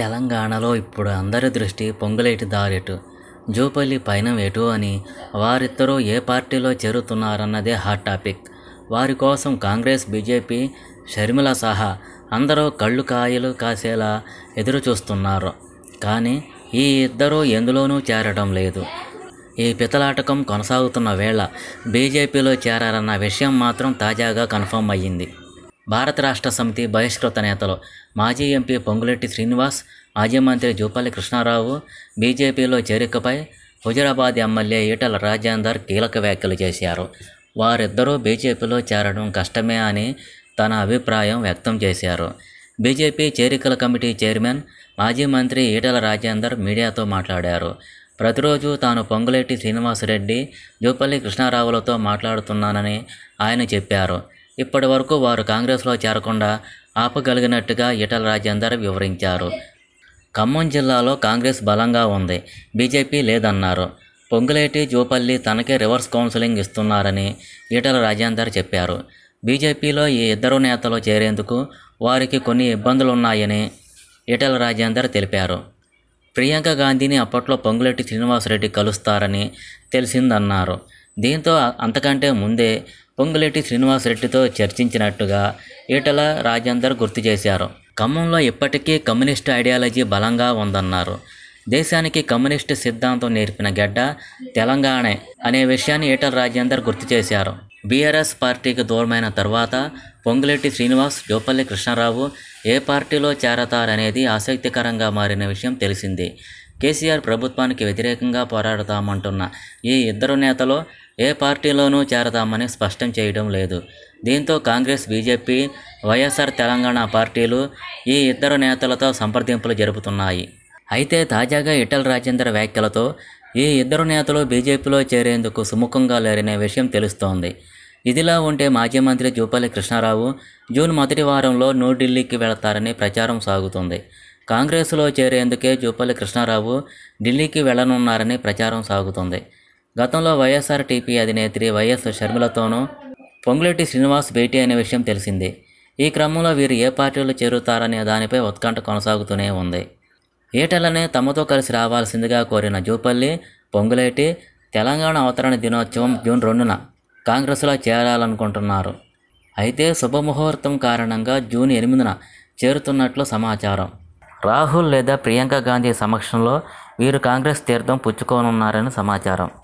తెలంగాణలో ఇప్పుడు అందరి దృష్టి పొంగులేటి దారెటు జూపల్లి పైన ఎటు అని వారిద్దరూ ఏ పార్టీలో చేరుతున్నారన్నదే హాట్ టాపిక్ వారి కోసం కాంగ్రెస్ బీజేపీ షర్మిల సహా అందరూ కళ్ళు కాయలు కాసేలా ఎదురు చూస్తున్నారు కానీ ఈ ఇద్దరూ ఎందులోనూ చేరడం లేదు ఈ పితలాటకం కొనసాగుతున్న వేళ బీజేపీలో చేరారన్న విషయం మాత్రం తాజాగా కన్ఫర్మ్ అయ్యింది భారత రాష్ట్ర సమితి బహిష్కృత నేతలు మాజీ ఎంపీ పొంగులెట్టి శ్రీనివాస్ మాజీ మంత్రి జూపల్లి కృష్ణారావు బీజేపీలో చేరికపై హుజరాబాద్ ఎమ్మెల్యే ఈటల రాజేందర్ కీలక వ్యాఖ్యలు చేశారు వారిద్దరూ బీజేపీలో చేరడం కష్టమే అని తన అభిప్రాయం వ్యక్తం చేశారు బీజేపీ చేరికల కమిటీ చైర్మన్ మాజీ మంత్రి ఈటల రాజేందర్ మీడియాతో మాట్లాడారు ప్రతిరోజు తాను పొంగులేటి శ్రీనివాసరెడ్డి జూపల్లి కృష్ణారావులతో మాట్లాడుతున్నానని ఆయన చెప్పారు ఇప్పటి వరకు వారు కాంగ్రెస్లో చేరకుండా ఆపగలిగినట్టుగా ఈటల రాజేందర్ వివరించారు ఖమ్మం జిల్లాలో కాంగ్రెస్ బలంగా ఉంది బీజేపీ లేదన్నారు పొంగులేటి జూపల్లి తనకే రివర్స్ కౌన్సిలింగ్ ఇస్తున్నారని ఈటల రాజేందర్ చెప్పారు బీజేపీలో ఈ ఇద్దరు నేతలు చేరేందుకు వారికి కొన్ని ఇబ్బందులున్నాయని ఈటల రాజేందర్ తెలిపారు ప్రియాంక గాంధీని అప్పట్లో పొంగులేటి శ్రీనివాసరెడ్డి కలుస్తారని తెలిసిందన్నారు దీంతో అంతకంటే ముందే పొంగులేటి శ్రీనివాసరెడ్డితో చర్చించినట్టుగా ఈటల రాజేందర్ గుర్తు చేశారు ఖమ్మంలో ఇప్పటికీ కమ్యూనిస్టు ఐడియాలజీ బలంగా ఉందన్నారు దేశానికి కమ్యూనిస్టు సిద్ధాంతం నేర్పిన గడ్డ తెలంగాణే అనే విషయాన్ని ఈటల రాజేందర్ గుర్తు చేశారు బీఆర్ఎస్ పార్టీకి దూరమైన తర్వాత పొంగులేటి శ్రీనివాస్ జోపల్లి కృష్ణారావు ఏ పార్టీలో చేరతారనేది ఆసక్తికరంగా మారిన విషయం తెలిసింది కేసీఆర్ ప్రభుత్వానికి వ్యతిరేకంగా పోరాడతామంటున్న ఈ ఇద్దరు నేతలు ఏ పార్టీలోనూ చేరతామని స్పష్టం చేయడం లేదు దీంతో కాంగ్రెస్ బీజేపీ వైఎస్ఆర్ తెలంగాణ పార్టీలు ఈ ఇద్దరు నేతలతో సంప్రదింపులు జరుపుతున్నాయి అయితే తాజాగా ఇటల్ రాజేందర్ వ్యాఖ్యలతో ఈ ఇద్దరు నేతలు బీజేపీలో చేరేందుకు సుముఖంగా లేరనే విషయం తెలుస్తోంది ఇదిలా ఉంటే మాజీ మంత్రి జూపల్లి కృష్ణారావు జూన్ మొదటి వారంలో న్యూఢిల్లీకి వెళతారని ప్రచారం సాగుతుంది కాంగ్రెస్లో చేరేందుకే జూపల్లి కృష్ణారావు ఢిల్లీకి వెళ్లనున్నారని ప్రచారం సాగుతుంది గతంలో వైఎస్ఆర్ టీపీ అధినేత్రి వైఎస్ షర్మిలతోనూ పొంగులేటి శ్రీనివాస్ భేటీ అనే విషయం తెలిసింది ఈ క్రమంలో వీరు ఏ పార్టీలో చేరుతారనే దానిపై ఉత్కంఠ కొనసాగుతూనే ఉంది ఏటలనే తమతో కలిసి రావాల్సిందిగా కోరిన జూపల్లి పొంగులేటి తెలంగాణ అవతరణ దినోత్సవం జూన్ రెండున కాంగ్రెస్లో చేరాలనుకుంటున్నారు అయితే శుభముహూర్తం కారణంగా జూన్ ఎనిమిదిన చేరుతున్నట్లు సమాచారం రాహుల్ లేదా ప్రియాంక గాంధీ సమక్షంలో వీరు కాంగ్రెస్ తీర్థం పుచ్చుకోనున్నారని సమాచారం